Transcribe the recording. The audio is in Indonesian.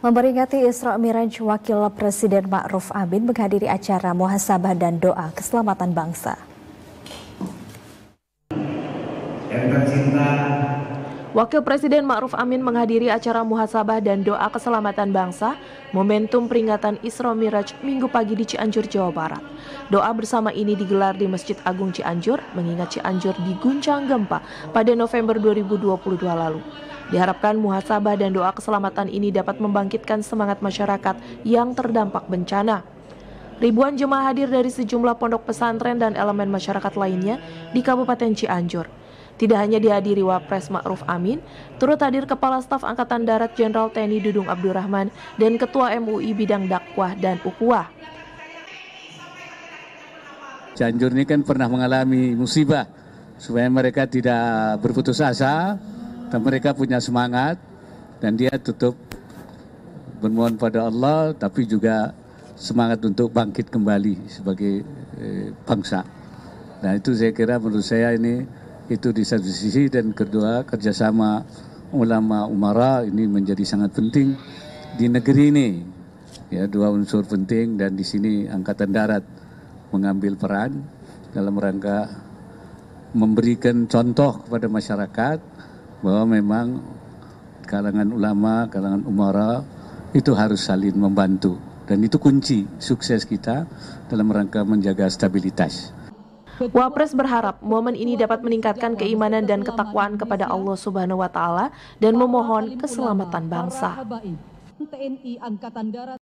Memperingati Isra Miraj, Wakil Presiden Ma'ruf Amin menghadiri acara muhasabah dan doa keselamatan bangsa. Wakil Presiden Ma'ruf Amin menghadiri acara muhasabah dan doa keselamatan bangsa, momentum peringatan Isra Miraj minggu pagi di Cianjur, Jawa Barat. Doa bersama ini digelar di Masjid Agung Cianjur, mengingat Cianjur diguncang gempa pada November 2022 lalu. Diharapkan muhasabah dan doa keselamatan ini dapat membangkitkan semangat masyarakat yang terdampak bencana. Ribuan jemaah hadir dari sejumlah pondok pesantren dan elemen masyarakat lainnya di Kabupaten Cianjur. Tidak hanya dihadiri Wapres Ma'ruf Amin, turut hadir Kepala Staf Angkatan Darat Jenderal TNI Dudung Abdurrahman dan Ketua MUI Bidang Dakwah dan Ukuah. Cianjur ini kan pernah mengalami musibah, supaya mereka tidak berputus asa, dan mereka punya semangat dan dia tutup bermohon pada Allah tapi juga semangat untuk bangkit kembali sebagai eh, bangsa. Nah itu saya kira menurut saya ini itu di satu sisi dan kedua kerjasama ulama umara ini menjadi sangat penting di negeri ini. Ya dua unsur penting dan di sini angkatan darat mengambil peran dalam rangka memberikan contoh kepada masyarakat bahwa memang kalangan ulama, kalangan umara itu harus saling membantu dan itu kunci sukses kita dalam rangka menjaga stabilitas. Wapres berharap momen ini dapat meningkatkan keimanan dan ketakwaan kepada Allah Subhanahu wa taala dan memohon keselamatan bangsa. TNI Angkatan Darat